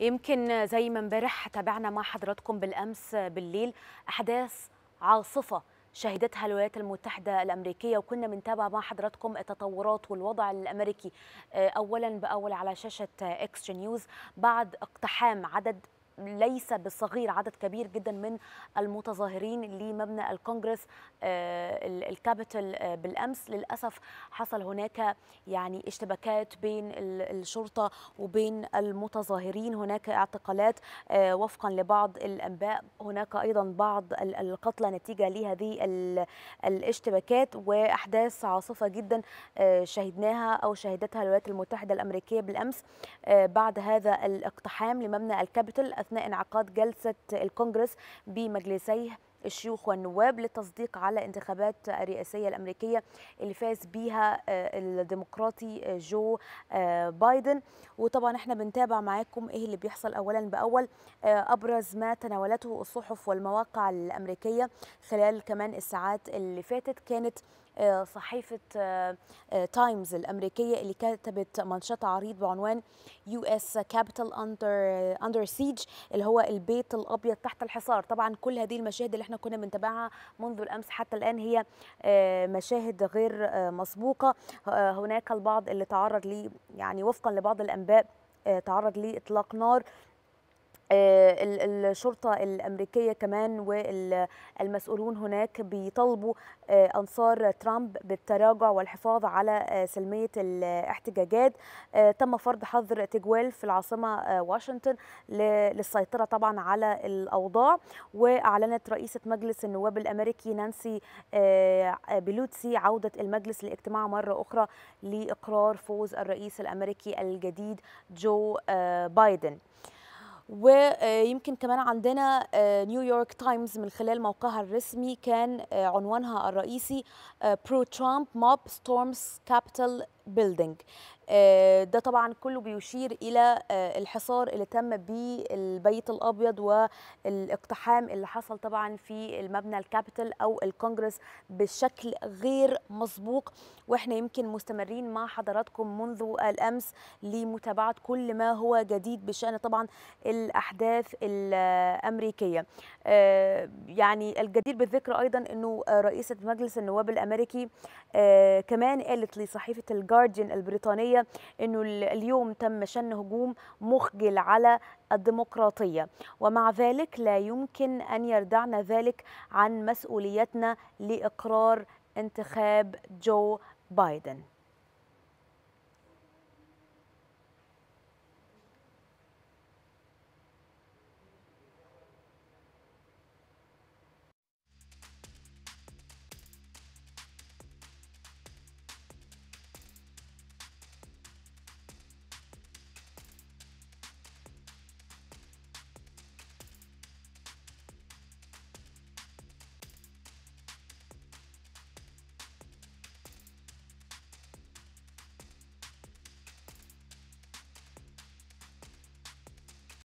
يمكن زي ما امبارح تابعنا مع حضراتكم بالامس بالليل احداث عاصفه شهدتها الولايات المتحدة الأمريكية وكنا بنتابع مع حضراتكم التطورات والوضع الأمريكي آه، أولا بأول على شاشة إكس نيوز بعد اقتحام عدد ليس بالصغير عدد كبير جدا من المتظاهرين لمبنى الكونجرس آه، الكابيتال آه، بالامس للاسف حصل هناك يعني اشتباكات بين الشرطه وبين المتظاهرين هناك اعتقالات آه، وفقا لبعض الانباء هناك ايضا بعض القتلى نتيجه لهذه الاشتباكات واحداث عاصفه جدا شهدناها او شهدتها الولايات المتحده الامريكيه بالامس بعد هذا الاقتحام لمبنى الكابيتال أثناء انعقاد جلسة الكونجرس بمجلسيه الشيوخ والنواب للتصديق على انتخابات الرئاسية الأمريكية اللي فاز بيها آه، الديمقراطي آه، جو آه، بايدن وطبعا احنا بنتابع معاكم ايه اللي بيحصل أولا بأول أبرز ما تناولته الصحف والمواقع الأمريكية خلال كمان الساعات اللي فاتت كانت صحيفة تايمز الأمريكية اللي كتبت منشط عريض بعنوان يو اس كابيتال اندر اندر سيج اللي هو البيت الأبيض تحت الحصار طبعا كل هذه المشاهد اللي احنا كنا بنتابعها منذ الامس حتى الان هي آه، مشاهد غير آه، مسبوقه آه، هناك البعض اللي تعرض لي يعني وفقا لبعض الانباء تعرض لاطلاق نار آه، الشرطة الأمريكية كمان والمسؤولون هناك بيطالبوا آه، أنصار ترامب بالتراجع والحفاظ على آه، سلمية الاحتجاجات تم فرض حظر تجوال في العاصمة واشنطن للسيطرة طبعا على الأوضاع وأعلنت رئيسة مجلس النواب الأمريكي نانسي بلوتسي عودة المجلس لاجتماع مرة أخرى لإقرار فوز الرئيس الأمريكي الجديد جو بايدن ويمكن كمان عندنا نيويورك آه، تايمز من خلال موقعها الرسمي كان آه، عنوانها الرئيسي برو ترامب موب ستورمز كابيتال بيلدينج آه، ده طبعا كله بيشير الى آه، الحصار اللي تم بالبيت الابيض والاقتحام اللي حصل طبعا في المبنى الكابيتال او الكونجرس بشكل غير مسبوق واحنا يمكن مستمرين مع حضراتكم منذ الامس لمتابعه كل ما هو جديد بشان طبعا الاحداث الامريكيه آه، يعني الجدير بالذكر ايضا انه رئيسه مجلس النواب الامريكي كمان قالت لصحيفه الجار جارديان البريطانية أنه اليوم تم شن هجوم مخجل على الديمقراطية ومع ذلك لا يمكن أن يردعنا ذلك عن مسؤوليتنا لإقرار انتخاب جو بايدن